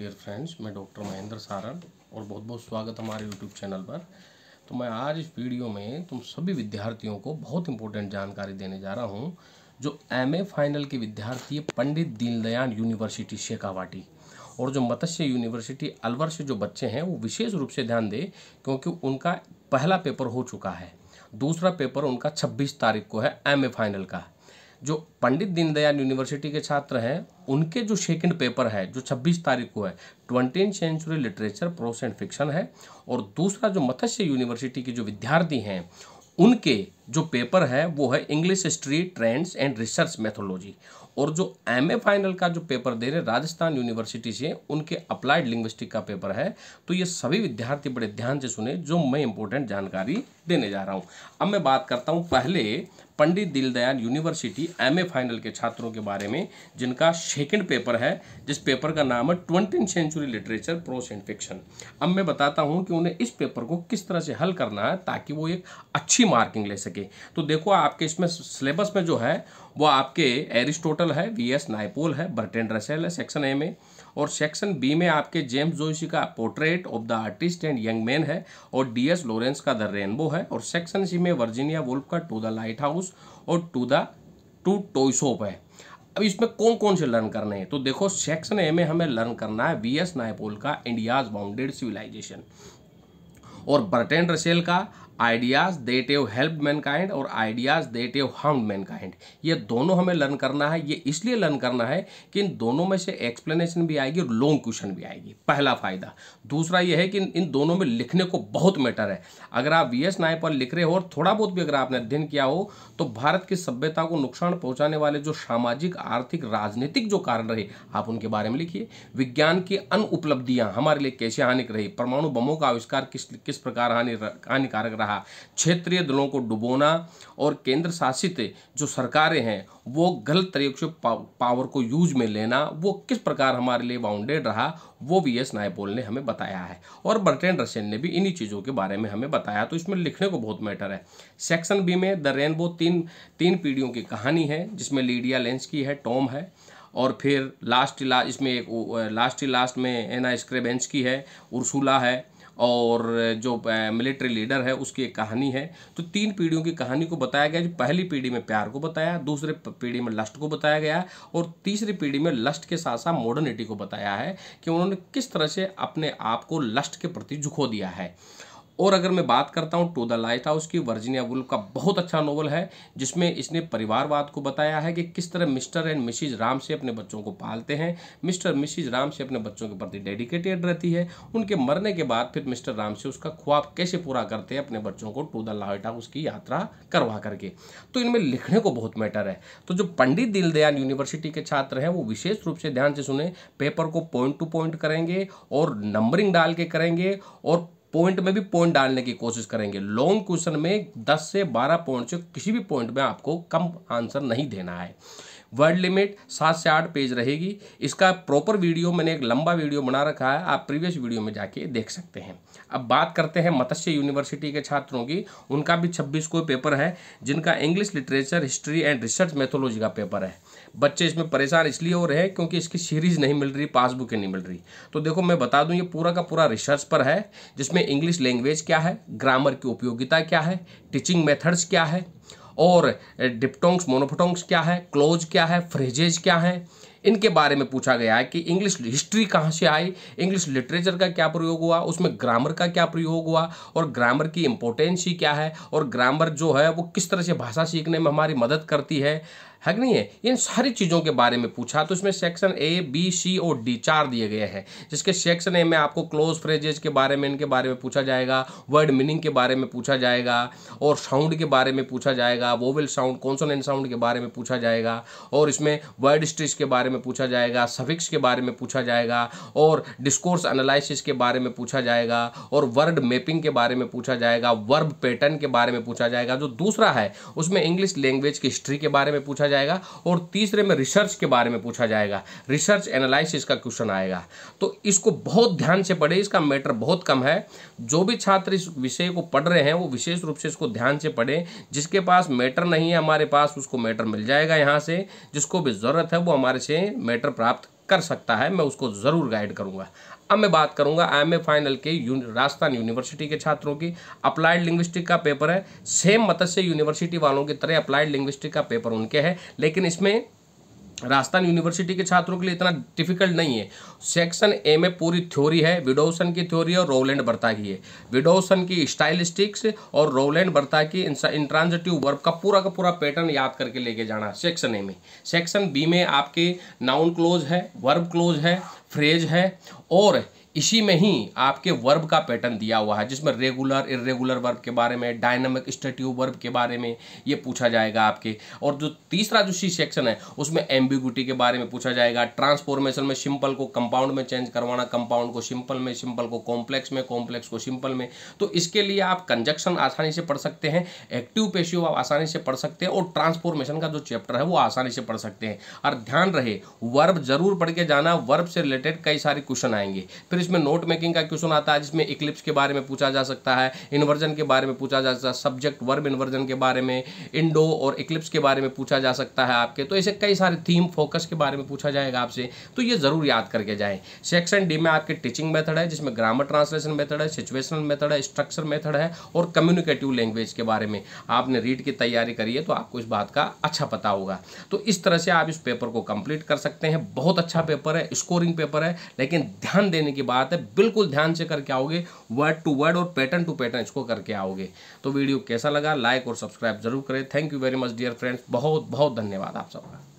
dear friends मैं doctor Mahendra Saran और बहुत बहुत स्वागत हमारे यूट्यूब चैनल पर तो मैं आज इस वीडियो में तुम सभी विद्यार्थियों को बहुत इंपॉर्टेंट जानकारी देने जा रहा हूँ जो एमए फाइनल के विद्यार्थी है पंडित दीनदयाल यूनिवर्सिटी शेखावाटी और जो मत्स्य यूनिवर्सिटी अलवर से जो बच्चे हैं वो विशेष रूप से ध्यान दें क्योंकि उनका पहला पेपर हो चुका है दूसरा पेपर उनका छब्बीस तारीख को है एम फाइनल का जो पंडित दीनदयाल यूनिवर्सिटी के छात्र हैं उनके जो सेकंड पेपर है जो 26 तारीख को है twenty century literature prose and fiction है और दूसरा जो मत्स्य यूनिवर्सिटी के जो विद्यार्थी हैं उनके जो पेपर है वो है English history trends and research methodology और जो एम ए फाइनल का जो पेपर दे रहे राजस्थान यूनिवर्सिटी से उनके अप्लाइड लिंग्विस्टिक का पेपर है तो ये सभी विद्यार्थी बड़े ध्यान से सुने जो मैं इंपॉर्टेंट जानकारी देने जा रहा हूँ अब मैं बात करता हूँ पहले Pandit Deendayal university M A final के छात्रों के बारे में जिनका सेकेंड पेपर है जिस पेपर का नाम है twenty century literature prose and fiction अब मैं बताता हूँ कि उन्हें इस पेपर को किस तरह से हल करना है ताकि वो एक अच्छी मार्किंग ले सके के तो देखो आपके इसमें सिलेबस में जो है वो आपके एरिस्टोटल है वी एस नाइपोल है बर्टेन रसेल है सेक्शन ए में और सेक्शन बी में आपके जेम्स जोशी का portrait of the artist and young man है और डी एस लॉरेंस का द रेनबो है और सेक्शन सी में वर्जीनिया वुल्फ का टू द लाइट हाउस और टू द टू टोइसोप है अब इसमें कौन कौन से लर्न करने हैं तो देखो सेक्शन ए में हमें लर्न करना है वी एस नायपोल का इंडियाज बाउंडेड सिविलाइजेशन और बर्टेन रसेल का ideas that have help mankind और ideas that have harm mankind ये दोनों हमें लर्न करना है ये इसलिए लर्न करना है कि इन दोनों में से एक्सप्लेनेशन भी आएगी और लॉन्ग क्वेश्चन भी आएगी पहला फ़ायदा दूसरा ये है कि इन दोनों में लिखने को बहुत मैटर है अगर आप वी एस पर लिख रहे हो और थोड़ा बहुत भी अगर आपने अध्ययन किया हो तो भारत की सभ्यता को नुकसान पहुंचाने वाले जो सामाजिक आर्थिक राजनीतिक जो कारण रहे आप उनके बारे में लिखिए विज्ञान की अनुपलब्धियां हमारे लिए कैसे हानिक रही परमाणु बमों का आविष्कार किस किस प्रकार हानि हानिकारक रहा रहा क्षेत्रीय दलों को डुबोना और केंद्र शासित जो सरकारें हैं वो गलत तरीके से पावर को यूज में लेना वो किस प्रकार हमारे लिए बाउंडेड रहा वो वी एस नायपोल ने हमें बताया है और बर्टेन रसेन ने भी इन्हीं चीज़ों के बारे में हमें बताया तो इसमें लिखने को बहुत मैटर है सेक्शन बी में द रेनबो तीन तीन पीढ़ियों की कहानी है जिसमें लीडिया लेंस की है टॉम है और फिर लास्ट लास्ट इसमें एक लास्ट लास्ट में एना स्क्रेबेंस की है उर्सूला है और जो मिलिट्री लीडर है उसकी एक कहानी है तो तीन पीढ़ियों की कहानी को बताया गया जो पहली पीढ़ी में प्यार को बताया दूसरे पीढ़ी में लस्ट को बताया गया और तीसरी पीढ़ी में लस्ट के साथ साथ मॉडर्निटी को बताया है कि उन्होंने किस तरह से अपने आप को लस्ट के प्रति झुको दिया है और अगर मैं बात करता हूँ टू द लाइट हाउस की वर्जीनिया वुल्फ का बहुत अच्छा नॉवल है जिसमें इसने परिवारवाद को बताया है कि किस तरह मिस्टर एंड मिसिज राम से अपने बच्चों को पालते हैं मिस्टर मिसिज राम से अपने बच्चों के प्रति डेडिकेटेड रहती है उनके मरने के बाद फिर मिस्टर राम से उसका ख्वाब कैसे पूरा करते हैं अपने बच्चों को टू द लाइट हाउस की यात्रा करवा करके तो इनमें लिखने को बहुत मैटर है तो जो पंडित दीनदयाल यूनिवर्सिटी के छात्र हैं वो विशेष रूप से ध्यान से सुने पेपर को पॉइंट टू पॉइंट करेंगे और नंबरिंग डाल के करेंगे और पॉइंट में भी पॉइंट डालने की कोशिश करेंगे लॉन्ग क्वेश्चन में 10 से 12 पॉइंट से किसी भी पॉइंट में आपको कम आंसर नहीं देना है वर्ड लिमिट सात से आठ पेज रहेगी इसका प्रॉपर वीडियो मैंने एक लंबा वीडियो बना रखा है आप प्रीवियस वीडियो में जाके देख सकते हैं अब बात करते हैं मत्स्य यूनिवर्सिटी के छात्रों की उनका भी छब्बीस कोई पेपर है जिनका English literature history and research methodology का पेपर है बच्चे इसमें परेशान इसलिए हो रहे हैं क्योंकि इसकी सीरीज नहीं मिल रही पासबुकें नहीं मिल रही तो देखो मैं बता दूं ये पूरा का पूरा रिसर्च पर है जिसमें इंग्लिश लैंग्वेज क्या है ग्रामर की उपयोगिता क्या है टीचिंग मेथड्स क्या है और डिप्टोंग्स मोनोफोटोंग्स क्या है क्लोज क्या है फ्रेजेज क्या है इनके बारे में पूछा गया है कि इंग्लिश हिस्ट्री कहाँ से आई इंग्लिश लिटरेचर का क्या प्रयोग हुआ उसमें ग्रामर का क्या प्रयोग हुआ और ग्रामर की इम्पोर्टेंस ही क्या है और ग्रामर जो है वो किस तरह से भाषा सीखने में हमारी मदद करती है है कि नहीं है इन सारी चीज़ों के बारे में पूछा तो इसमें सेक्शन ए बी सी और डी चार दिए गए हैं जिसके सेक्शन ए में आपको क्लोज फ्रेजेज के बारे में इनके बारे में पूछा जाएगा वर्ड मीनिंग के बारे में पूछा जाएगा और साउंड के बारे में पूछा जाएगा वोवेल साउंड कॉन्सोनेंट साउंड के बारे में पूछा जाएगा और इसमें वर्ड स्ट्रिच के बारे में पूछा जाएगा सफिक्स के बारे में पूछा जाएगा और डिस्कोर्स एनालिसिस के बारे में पूछा जाएगा और वर्ड मैपिंग के बारे में पूछा जाएगा वर्ब पैटर्न के बारे में पूछा जाएगा जो दूसरा है उसमें इंग्लिश लैंग्वेज की हिस्ट्री के बारे में पूछा पूछा जाएगा और तीसरे में रिसर्च के बारे में पूछा जाएगा रिसर्च एनालिसिस का क्वेश्चन आएगा तो इसको बहुत ध्यान से पढ़े इसका मैटर बहुत कम है जो भी छात्र इस विषय को पढ़ रहे हैं वो विशेष रूप से इसको ध्यान से पढ़े जिसके पास मैटर नहीं है हमारे पास उसको मैटर मिल जाएगा यहाँ से जिसको भी ज़रूरत है वो हमारे से मैटर प्राप्त कर सकता है मैं उसको ज़रूर गाइड करूँगा अब मैं बात करूंगा एम फाइनल के राजस्थान यूनिवर्सिटी के छात्रों की अप्लाइड लिंग्विस्टिक का पेपर है सेम मत्स्य यूनिवर्सिटी वालों की तरह अप्लाइड लिंग्विस्टिक का पेपर उनके है लेकिन इसमें राजस्थान यूनिवर्सिटी के छात्रों के लिए इतना डिफिकल्ट नहीं है सेक्शन ए में पूरी थ्योरी है विडोसन की थ्योरी और रोलैंड बर्ता की है विडोसन की स्टाइलिस्टिक्स और रोलैंड बर्ता की इंट्रांजिटिव वर्ब का पूरा का पूरा पैटर्न याद करके लेके जाना सेक्शन ए में सेक्शन बी में आपके नाउन क्लोज है वर्ब क्लोज है फ्रेज है और इसी में ही आपके वर्ब का पैटर्न दिया हुआ है जिसमें रेगुलर इरेगुलर वर्ब के बारे में डायनामिक स्टेटिव वर्ब के बारे में ये पूछा जाएगा आपके और जो तीसरा जो सी सेक्शन है उसमें एम्बिगुटी के बारे में पूछा जाएगा ट्रांसफॉर्मेशन में सिंपल को कंपाउंड में चेंज करवाना कंपाउंड को सिंपल में सिंपल को कॉम्प्लेक्स में कॉम्प्लेक्स को सिंपल में तो इसके लिए आप कंजक्शन आसानी से पढ़ सकते हैं एक्टिव पेशियो आप आसानी से पढ़ सकते हैं और ट्रांसफॉर्मेशन का जो चैप्टर है वो आसानी से पढ़ सकते हैं और ध्यान रहे वर्ब जरूर पढ़ के जाना वर्ब से रिलेटेड कई सारे क्वेश्चन आएंगे फिर जिसमें नोट मेकिंग का क्वेश्चन आता है जिसमें इक्लिप्स के बारे में पूछा जा सकता है इन्वर्जन के बारे में पूछा जा सकता है सब्जेक्ट वर्ब इन्वर्जन के बारे में इंडो और इक्लिप्स के बारे में पूछा जा सकता है आपके तो ऐसे कई सारे थीम फोकस के बारे में पूछा जाएगा आपसे तो ये ज़रूर याद करके जाए सेक्शन डी में आपके टीचिंग मेथड है जिसमें ग्रामर ट्रांसलेशन मेथड है सिचुएशनल मेथड है स्ट्रक्चर मेथड है और कम्युनिकेटिव लैंग्वेज के बारे में आपने रीड की तैयारी करी है तो आपको इस बात का अच्छा पता होगा तो इस तरह से आप इस पेपर को कंप्लीट कर सकते हैं बहुत अच्छा पेपर है स्कोरिंग पेपर है लेकिन ध्यान देने की बात है बिल्कुल ध्यान से करके आओगे वर्ड टू वर्ड और पैटर्न टू पैटर्न इसको करके आओगे तो वीडियो कैसा लगा लाइक और सब्सक्राइब जरूर करें thank you very much dear friends बहुत बहुत धन्यवाद आप सबका